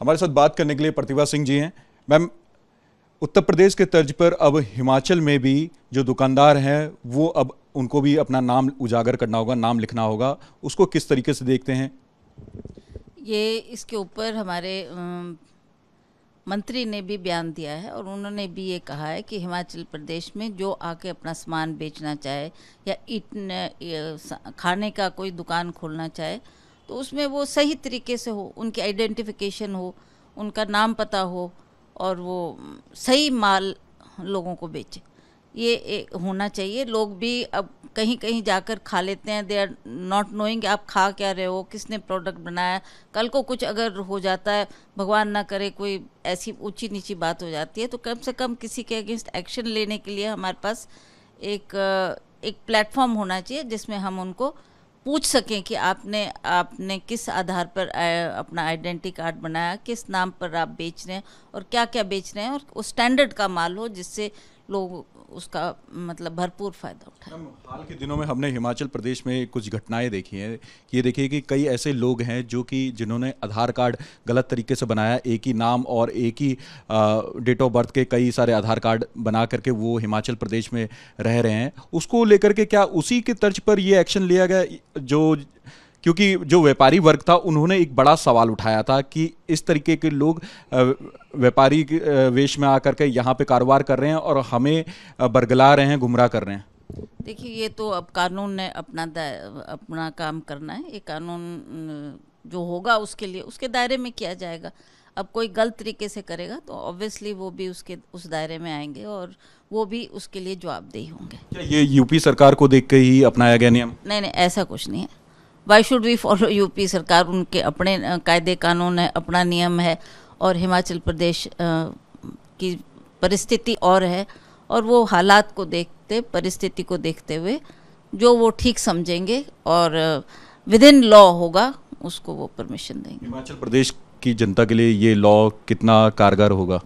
हमारे साथ बात करने के लिए प्रतिभा सिंह जी हैं मैम उत्तर प्रदेश के तर्ज पर अब हिमाचल में भी जो दुकानदार हैं वो अब उनको भी अपना नाम उजागर करना होगा नाम लिखना होगा उसको किस तरीके से देखते हैं ये इसके ऊपर हमारे मंत्री ने भी बयान दिया है और उन्होंने भी ये कहा है कि हिमाचल प्रदेश में जो आके अपना सामान बेचना चाहे या इतने खाने का कोई दुकान खोलना चाहे तो उसमें वो सही तरीके से हो उनकी आइडेंटिफिकेशन हो उनका नाम पता हो और वो सही माल लोगों को बेचे ये एक होना चाहिए लोग भी अब कहीं कहीं जाकर खा लेते हैं दे आर नॉट नोइंग आप खा क्या रहे हो किसने प्रोडक्ट बनाया कल को कुछ अगर हो जाता है भगवान ना करे कोई ऐसी ऊंची नीची बात हो जाती है तो कम से कम किसी के अगेंस्ट एक्शन लेने के लिए हमारे पास एक एक प्लेटफॉर्म होना चाहिए जिसमें हम उनको पूछ सकें कि आपने आपने किस आधार पर अपना आइडेंटिटी कार्ड बनाया किस नाम पर आप बेच रहे हैं और क्या क्या बेच रहे हैं और उस स्टैंडर्ड का माल हो जिससे लोग उसका मतलब भरपूर फायदा उठाए हाल के दिनों में हमने हिमाचल प्रदेश में कुछ घटनाएं देखी हैं ये देखिए कि कई ऐसे लोग हैं जो कि जिन्होंने आधार कार्ड गलत तरीके से बनाया एक ही नाम और एक ही डेट ऑफ बर्थ के कई सारे आधार कार्ड बना करके वो हिमाचल प्रदेश में रह रहे हैं उसको लेकर के क्या उसी के तर्ज पर ये एक्शन लिया गया जो क्योंकि जो व्यापारी वर्ग था उन्होंने एक बड़ा सवाल उठाया था कि इस तरीके के लोग व्यापारी वेश में आकर के यहाँ पे कारोबार कर रहे हैं और हमें बरगला रहे हैं गुमराह कर रहे हैं देखिए ये तो अब कानून ने अपना अपना काम करना है ये कानून जो होगा उसके लिए उसके दायरे में किया जाएगा अब कोई गलत तरीके से करेगा तो ऑब्वियसली वो भी उसके उस दायरे में आएंगे और वो भी उसके लिए जवाबदेही होंगे क्या ये यूपी सरकार को देख के ही अपनाया गया नियम नहीं नहीं ऐसा कुछ नहीं है why should we follow UP सरकार उनके अपने कायदे कानून है अपना नियम है और हिमाचल प्रदेश की परिस्थिति और है और वो हालात को देखते परिस्थिति को देखते हुए जो वो ठीक समझेंगे और विद इन लॉ होगा उसको वो परमिशन देंगे हिमाचल प्रदेश की जनता के लिए ये लॉ कितना कारगर होगा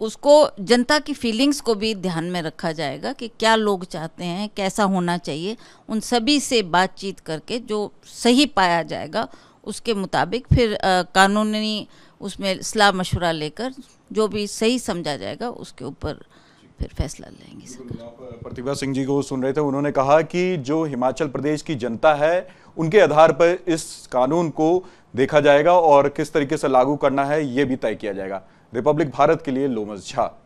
उसको जनता की फीलिंग्स को भी ध्यान में रखा जाएगा कि क्या लोग चाहते हैं कैसा होना चाहिए उन सभी से बातचीत करके जो सही पाया जाएगा उसके मुताबिक फिर कानूनी उसमें सलाह मशवरा लेकर जो भी सही समझा जाएगा उसके ऊपर फिर फैसला लेंगे सरकार प्रतिभा सिंह जी को सुन रहे थे उन्होंने कहा कि जो हिमाचल प्रदेश की जनता है उनके आधार पर इस कानून को देखा जाएगा और किस तरीके से लागू करना है ये भी तय किया जाएगा रिपब्लिक भारत के लिए लोमस झा